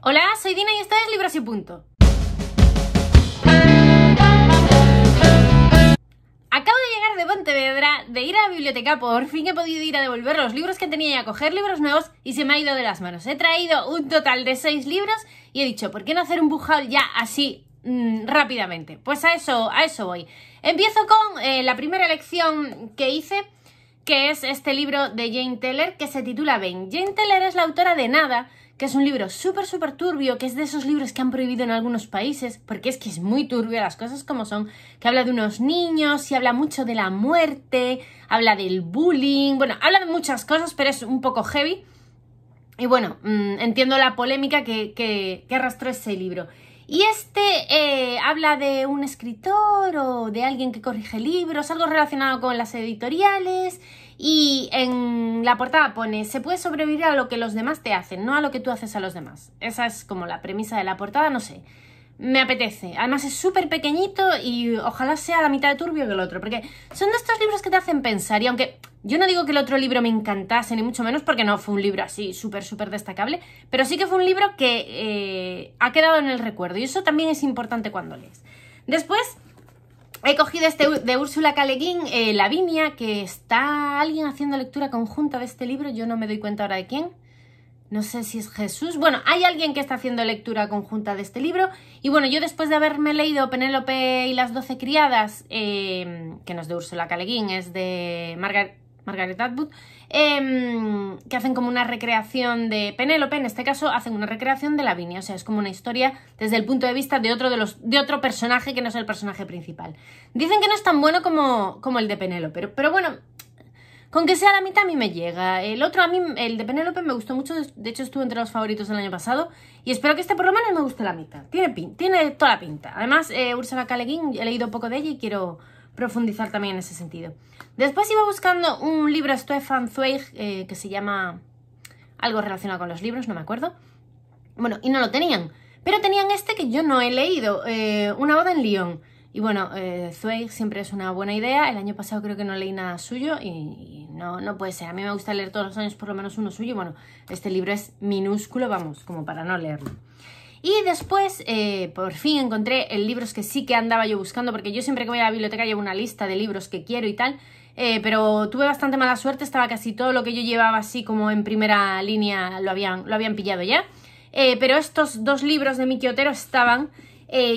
Hola, soy Dina y esto es Libros y Punto. Acabo de llegar de Pontevedra, de ir a la biblioteca, por fin he podido ir a devolver los libros que tenía y a coger libros nuevos y se me ha ido de las manos. He traído un total de seis libros y he dicho, ¿por qué no hacer un bujal ya así mm, rápidamente? Pues a eso, a eso voy. Empiezo con eh, la primera lección que hice, que es este libro de Jane Teller que se titula Ben. Jane Taylor es la autora de Nada, que es un libro súper, súper turbio, que es de esos libros que han prohibido en algunos países, porque es que es muy turbio las cosas como son, que habla de unos niños y habla mucho de la muerte, habla del bullying, bueno, habla de muchas cosas, pero es un poco heavy. Y bueno, mm, entiendo la polémica que, que, que arrastró ese libro. Y este eh, habla de un escritor o de alguien que corrige libros, algo relacionado con las editoriales. Y en la portada pone, se puede sobrevivir a lo que los demás te hacen, no a lo que tú haces a los demás. Esa es como la premisa de la portada, no sé. Me apetece. Además es súper pequeñito y ojalá sea la mitad de turbio que el otro, porque son de estos libros que te hacen pensar y aunque yo no digo que el otro libro me encantase, ni mucho menos porque no fue un libro así súper, súper destacable, pero sí que fue un libro que eh, ha quedado en el recuerdo y eso también es importante cuando lees. Después, he cogido este de Úrsula Caleguín, eh, La Lavinia, que está alguien haciendo lectura conjunta de este libro, yo no me doy cuenta ahora de quién. No sé si es Jesús. Bueno, hay alguien que está haciendo lectura conjunta de este libro. Y bueno, yo después de haberme leído Penélope y las doce criadas, eh, que no es de Úrsula Caleguín, es de Margaret Margaret Atwood, em, que hacen como una recreación de Penélope, en este caso hacen una recreación de Lavinia, o sea, es como una historia desde el punto de vista de otro, de los, de otro personaje que no es el personaje principal. Dicen que no es tan bueno como, como el de Penélope, pero, pero bueno, con que sea la mitad a mí me llega. El otro a mí, el de Penélope me gustó mucho, de hecho estuvo entre los favoritos del año pasado y espero que este por lo menos me guste la mitad. Tiene, pin, tiene toda la pinta. Además, eh, Ursula K. he leído poco de ella y quiero profundizar también en ese sentido. Después iba buscando un libro de Stefan Zweig eh, que se llama algo relacionado con los libros, no me acuerdo. Bueno, y no lo tenían. Pero tenían este que yo no he leído, eh, Una boda en Lyon. Y bueno, eh, Zweig siempre es una buena idea. El año pasado creo que no leí nada suyo y, no, no puede ser. A mí me gusta leer todos los años por lo menos uno suyo. bueno, este libro es minúsculo, vamos, como para no leerlo. Y después, eh, por fin encontré el libros que sí que andaba yo buscando, porque yo siempre que voy a la biblioteca llevo una lista de libros que quiero y tal, eh, pero tuve bastante mala suerte, estaba casi todo lo que yo llevaba así como en primera línea lo habían, lo habían pillado ya. Eh, pero estos dos libros de mi Quiotero estaban...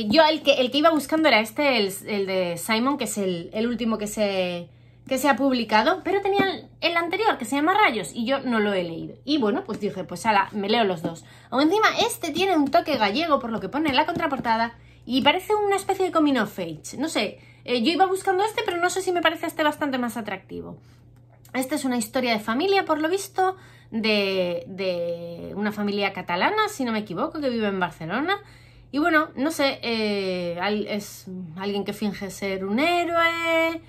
yo el que, el que iba buscando era este, el, el de Simon, que es el, el último que se que se ha publicado, pero tenía el anterior que se llama Rayos y yo no lo he leído. Y bueno, pues dije, pues ala, me leo los dos. O encima, este tiene un toque gallego por lo que pone en la contraportada y parece una especie de coming of age. No sé, eh, yo iba buscando este, pero no sé si me parece este bastante más atractivo. Esta es una historia de familia, por lo visto, de, una familia catalana, si no me equivoco, que vive en Barcelona. Y bueno, no sé, eh, es alguien que finge ser un héroe,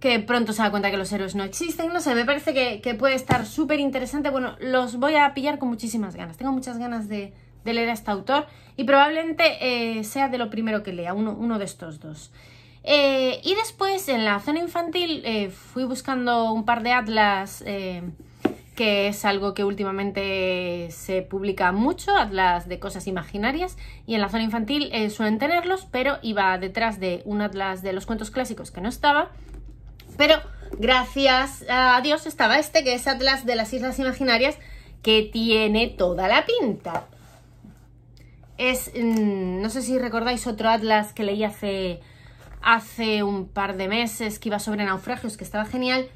que pronto se da cuenta que los héroes no existen, no sé, me parece que, puede estar súper interesante. Bueno, los voy a pillar con muchísimas ganas, tengo muchas ganas de, leer a este autor y probablemente eh, sea de lo primero que lea, uno, de estos dos. Eh, y después en la zona infantil eh, fui buscando un par de atlas, que es algo que últimamente se publica mucho, atlas de cosas imaginarias, y en la zona infantil suelen tenerlos, pero iba detrás de un atlas de los cuentos clásicos que no estaba pero gracias a Dios estaba este, que es Atlas de las Islas Imaginarias, que tiene toda la pinta. Es, mm, no sé si recordáis otro Atlas que leí hace, hace un par de meses, que iba sobre naufragios, que estaba genial.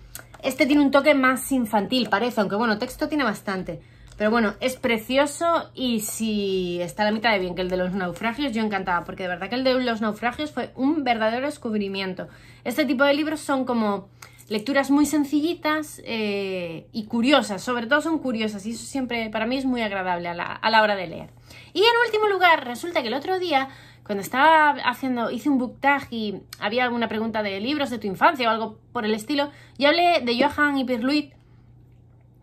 Este tiene un toque más infantil, parece, aunque bueno, texto tiene bastante. Pero bueno, es precioso y si está a la mitad de bien que el de los naufragios, yo encantaba. porque de verdad que el de los naufragios fue un verdadero descubrimiento. Este tipo de libros son como lecturas muy sencillitas eh, y curiosas, sobre todo son curiosas y eso siempre para mí es muy agradable a la, hora de leer. Y en último lugar, resulta que el otro día, cuando estaba haciendo, hice un book tag y había alguna pregunta de libros de tu infancia o algo por el estilo, yo hablé de Johan Luit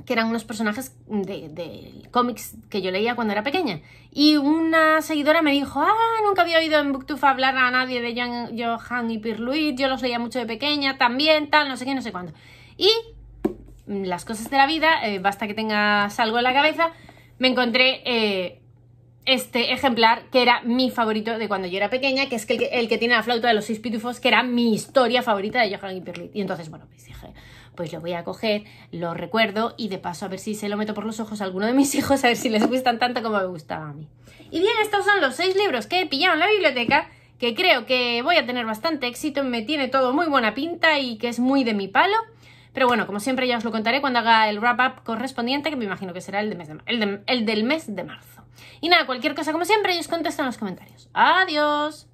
que eran unos personajes de, de, cómics que yo leía cuando era pequeña. Y una seguidora me dijo, ah, nunca había oído en Booktube hablar a nadie de Johan y Pirluit, yo los leía mucho de pequeña, también, tal, no sé qué, no sé cuándo. Y las cosas de la vida, eh, basta que tengas algo en la cabeza, me encontré eh, este ejemplar que era mi favorito de cuando yo era pequeña, que es el que, el que tiene la flauta de los seis pitufos, que era mi historia favorita de Johan y Pirluit. Y entonces, bueno, pues dije pues lo voy a coger, lo recuerdo y de paso a ver si se lo meto por los ojos a alguno de mis hijos, a ver si les gustan tanto como me gustaba a mí. Y bien, estos son los seis libros que he pillado en la biblioteca, que creo que voy a tener bastante éxito, me tiene todo muy buena pinta y que es muy de mi palo. Pero bueno, como siempre ya os lo contaré cuando haga el wrap-up correspondiente, que me imagino que será el, del mes de marzo. Y nada, cualquier cosa como siempre, yo os contesto en los comentarios. ¡Adiós!